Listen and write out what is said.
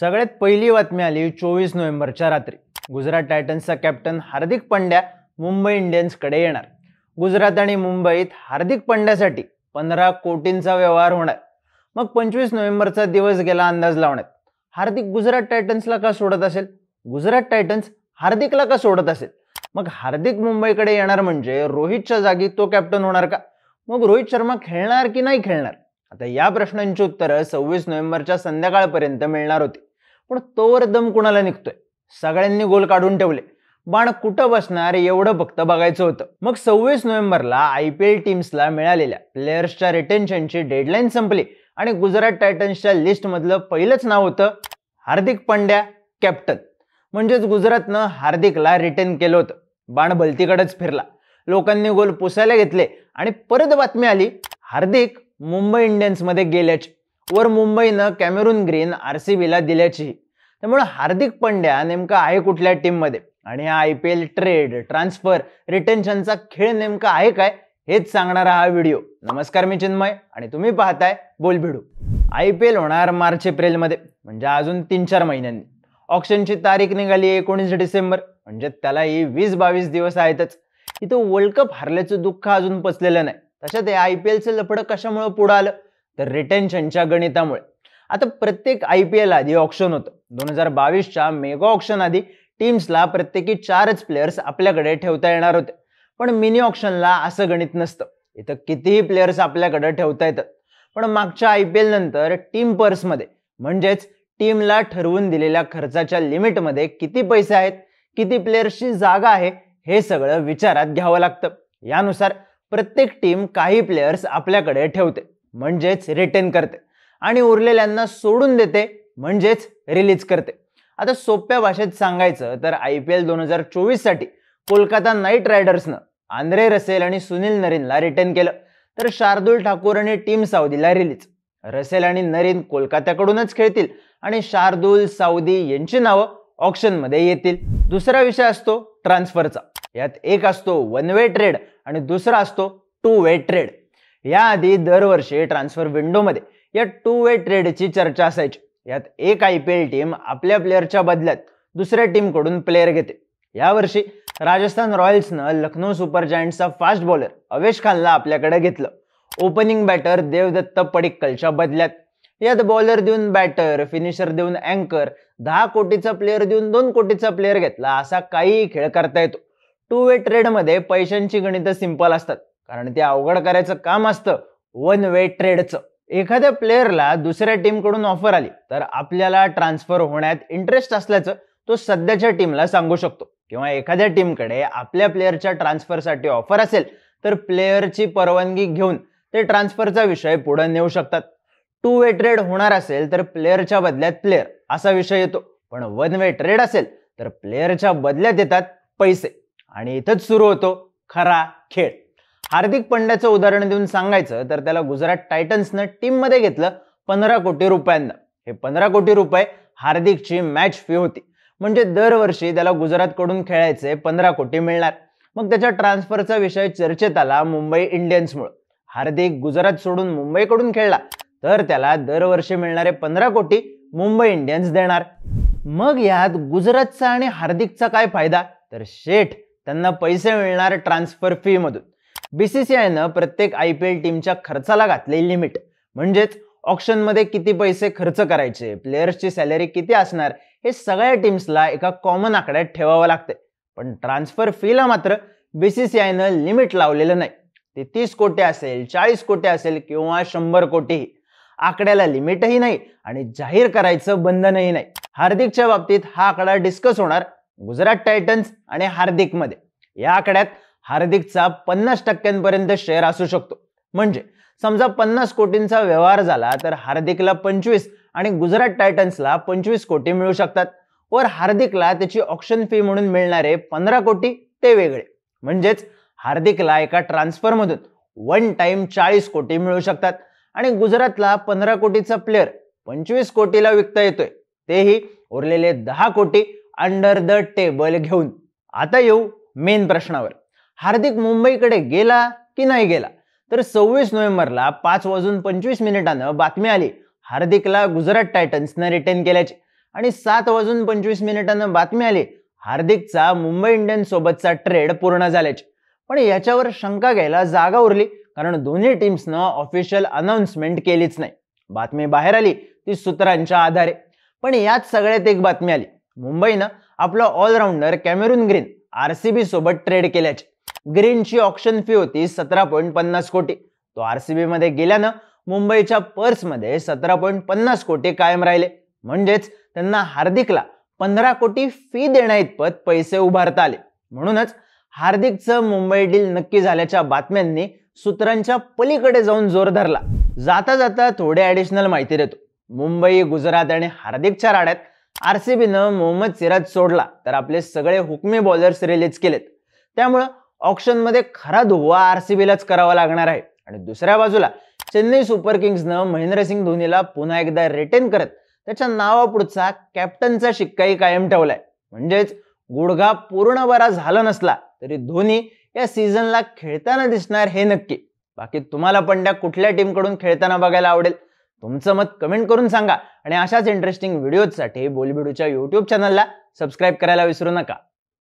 सगळ्यात पहिली बातमी आली चोवीस नोव्हेंबरच्या रात्री गुजरात टायटन्सचा कॅप्टन हार्दिक पंड्या मुंबई इंडियन्सकडे येणार गुजरात आणि मुंबईत हार्दिक पंड्यासाठी पंधरा कोटींचा व्यवहार होणार मग पंचवीस नोव्हेंबरचा दिवस गेला अंदाज लावण्यात हार्दिक गुजरात टायटन्सला का सोडत असेल गुजरात टायटन्स हार्दिकला का सोडत असेल मग हार्दिक मुंबईकडे येणार म्हणजे रोहितच्या जागी तो कॅप्टन होणार का मग रोहित शर्मा खेळणार की नाही खेळणार आता या प्रश्नांची उत्तरं सव्वीस नोव्हेंबरच्या संध्याकाळपर्यंत मिळणार होती पण तोवर दम कुणाला निघतोय सगळ्यांनी गोल काढून ठेवले बाण कुठं बसणार एवढं फक्त बघायचं होतं मग सव्वीस नोव्हेंबरला आय पी एल टीम्सला मिळालेल्या प्लेयर्सच्या रिटेन्शनची डेडलाईन संपली आणि गुजरात टायटन्सच्या लिस्टमधलं पहिलंच नाव होतं हार्दिक पांड्या कॅप्टन म्हणजेच गुजरातनं हार्दिकला रिटेन केलं होतं बाण बलतीकडेच फिरला लोकांनी गोल पुसायला घेतले आणि परत बातमी आली हार्दिक मुंबई इंडियन्समध्ये गेल्याची वर मुंबईनं कॅमेरून ग्रीन आर सी बीला दिल्याची त्यामुळे हार्दिक पंड्या नेमका आहे कुठल्या टीममध्ये आणि हा I P L trade transfer रिटेन्शनचा खेळ नेमका आहे काय हेच सांगणारा हा व्हिडिओ नमस्कार मी चिन्मय आणि तुम्ही पाहताय बोल भिडू आय पी एल होणार मार्च एप्रिलमध्ये म्हणजे अजून तीन चार महिन्यांनी ऑप्शनची तारीख निघाली एकोणीस डिसेंबर म्हणजे त्यालाही वीस बावीस दिवस आहेतच इथं वर्ल्ड कप हरल्याचं दुःख अजून पचलेलं नाही तशात ते आय पी एलचं लपडं कशामुळे पुढं आलं तर रिटेन्शनच्या गणितामुळे आता प्रत्येक आय पी एल आधी ऑप्शन होतं दोन हजार बावीसच्या मेगा ऑप्शन आधी टीम्सला प्रत्येकी चारच प्लेयर्स आपल्याकडे ठेवता येणार होते पण मिनी ऑप्शनला असं गणित नसतं इथं कितीही प्लेयर्स आपल्याकडे ठेवता येतात पण मागच्या आय पी एल नंतर टीम पर्समध्ये म्हणजेच टीमला ठरवून दिलेल्या खर्चाच्या लिमिटमध्ये किती पैसे आहेत किती प्लेयर्सची जागा आहे हे सगळं विचारात घ्यावं लागतं यानुसार प्रत्येक टीम काही प्लेयर्स आपल्याकडे ठेवते म्हणजेच रिटेन करते आणि उरलेल्यांना सोडून देते म्हणजेच रिलीज करते आता सोप्या भाषेत सांगायचं तर आय पी एल दोन हजार चोवीससाठी कोलकाता नाईट रायडर्सनं आंद्रे रसेल आणि सुनील नरीनला रिटेन केलं तर शार्दुल ठाकूर आणि टीम साऊदीला रिलीज रसेल आणि नरीन कोलकात्याकडूनच खेळतील आणि शार्दुल साऊदी यांची नावं ऑप्शनमध्ये येतील दुसरा विषय असतो ट्रान्सफरचा यात एक असतो वन वे ट्रेड आणि दुसरा असतो टू वे ट्रेड याआधी दरवर्षी ट्रान्सफर विंडोमध्ये या टू वे ट्रेडची चर्चा असायची यात एक आय पी एल टीम आपल्या प्लेअरच्या बदल्यात दुसऱ्या टीमकडून प्लेअर घेते यावर्षी राजस्थान रॉयल्सनं लखनौ सुपर जायंट्सचा फास्ट बॉलर अवेश खानला आपल्याकडे घेतलं ओपनिंग बॅटर देवदत्त पडिक्कलच्या बदल्यात यात बॉलर देऊन बॅटर फिनिशर देऊन अँकर दहा कोटीचा प्लेअर देऊन दोन कोटीचा प्लेअर घेतला असा काही खेळ करता येतो टू वे ट्रेडमध्ये पैशांची गणितं सिंपल असतात कारण ते अवघड करायचं काम असतं वन वे ट्रेडचं एखाद्या प्लेयरला दुसऱ्या टीमकडून ऑफर आली तर आपल्याला ट्रान्सफर होण्यात इंटरेस्ट असल्याचं तो सध्याच्या टीमला सांगू शकतो किंवा एखाद्या टीमकडे आपल्या प्लेअरच्या ट्रान्सफरसाठी ऑफर असेल तर प्लेयरची परवानगी घेऊन ते ट्रान्सफरचा विषय पुढे नेऊ शकतात टू वे ट्रेड होणार असेल तर प्लेयरच्या बदल्यात प्लेयर असा विषय येतो पण वन वे ट्रेड असेल तर प्लेयरच्या बदल्यात येतात पैसे आणि इथंच सुरू होतो खरा खेळ हार्दिक पंड्याचं उदाहरण देऊन सांगायचं तर त्याला गुजरात टायटन्सनं टीममध्ये घेतलं पंधरा कोटी रुपयांना हे पंधरा कोटी रुपये हार्दिकची मॅच फी होती म्हणजे दरवर्षी त्याला गुजरातकडून खेळायचे पंधरा कोटी मिळणार मग त्याच्या ट्रान्सफरचा विषय चर्चेत आला मुंबई मुळ हार्दिक गुजरात सोडून मुंबईकडून खेळला तर त्याला दरवर्षी मिळणारे पंधरा कोटी मुंबई इंडियन्स देणार मग यात गुजरातचा आणि हार्दिकचा काय फायदा तर शेठ त्यांना पैसे मिळणार ट्रान्सफर फीमधून बीसीसीआयनं प्रत्येक आय पी एल टीमच्या खर्चाला घातले लिमिट म्हणजेच मध्ये किती पैसे खर्च करायचे प्लेयर्सची सॅलरी किती असणार हे सगळ्या टीम्सला एका कॉमन आकड्यात ठेवावं लागते पण ट्रान्सफर फीला मात्र बीसीसीआयनं लिमिट लावलेलं नाही ते तीस कोटी असेल चाळीस कोटी असेल किंवा शंभर कोटीही आकड्याला लिमिटही नाही आणि जाहीर करायचं बंधनही नाही हार्दिकच्या बाबतीत हा आकडा डिस्कस होणार गुजरात टायटन्स आणि हार्दिकमध्ये या आकड्यात हार्दिकचा पन्नास टक्क्यांपर्यंत शेअर असू शकतो म्हणजे समजा पन्नास कोटींचा व्यवहार झाला तर हार्दिकला पंचवीस आणि गुजरात टायटन्सला पंचवीस कोटी मिळू शकतात वर हार्दिकला त्याची ऑप्शन फी म्हणून मिळणारे पंधरा कोटी ते वेगळे म्हणजेच हार्दिकला एका ट्रान्सफरमधून वन टाइम चाळीस कोटी मिळू शकतात आणि गुजरातला पंधरा कोटीचा प्लेअर पंचवीस कोटीला विकता येतोय तेही उरलेले दहा कोटी अंडर द टेबल घेऊन आता येऊ मेन प्रश्नावर हार्दिक मुंबईकडे गेला की नाही गेला तर सव्वीस नोव्हेंबरला पाच वाजून पंचवीस मिनिटानं बातमी आली हार्दिकला गुजरात टायटन्सनं रिटर्न केल्याची आणि सात वाजून पंचवीस मिनिटानं बातमी आली हार्दिकचा मुंबई इंडियन्स सोबतचा ट्रेड पूर्ण झाल्याची पण याच्यावर शंका घ्यायला जागा उरली कारण दोन्ही टीम्सनं ऑफिशियल अनाऊन्समेंट केलीच नाही बातमी बाहेर आली ती सूत्रांच्या आधारे पण यात सगळ्यात एक बातमी आली मुंबईनं आपला ऑलराऊंडर कॅमेरून ग्रीन आरसीबी सोबत ट्रेड केल्याचे ग्रीनची ऑप्शन फी होती सतरा पॉईंट पन्नास कोटी तो आरसीबी मध्ये गेल्यानं मुंबईच्या पर्समध्ये सतरा पॉईंट पन्नास कोटी कायम राहिले म्हणजेच त्यांना हार्दिकला पंधरा कोटी फी देण्या इतपत पैसे उभारता आले म्हणूनच हार्दिकचं मुंबई डील नक्की झाल्याच्या बातम्यांनी सूत्रांच्या पलीकडे जाऊन जोर धरला जाता जाता थोडे ॲडिशनल माहिती देतो मुंबई गुजरात आणि हार्दिकच्या राड्यात आरसीबीनं मोहम्मद सिराज सोडला तर आपले सगळे हुकमी बॉलर्स रिलीज केलेत त्यामुळं ऑप्शनमध्ये खरा धुवा आरसीबीलाच करावा लागणार आहे आणि दुसऱ्या बाजूला चेन्नई सुपर किंग्सनं महेंद्रसिंग धोनीला पुन्हा एकदा रिटेन करत त्याच्या नावापुढचा कॅप्टनचा शिक्काही कायम ठेवलाय म्हणजेच गुडघा पूर्ण बरा झाला नसला तरी धोनी या सीझनला खेळताना दिसणार हे नक्की बाकी तुम्हाला पण त्या कुठल्या टीमकडून खेळताना बघायला आवडेल तुमचं मत कमेंट करून सांगा आणि अशाच इंटरेस्टिंग व्हिडिओजसाठी बोलबिडूच्या यूट्यूब चॅनलला सबस्क्राईब करायला विसरू नका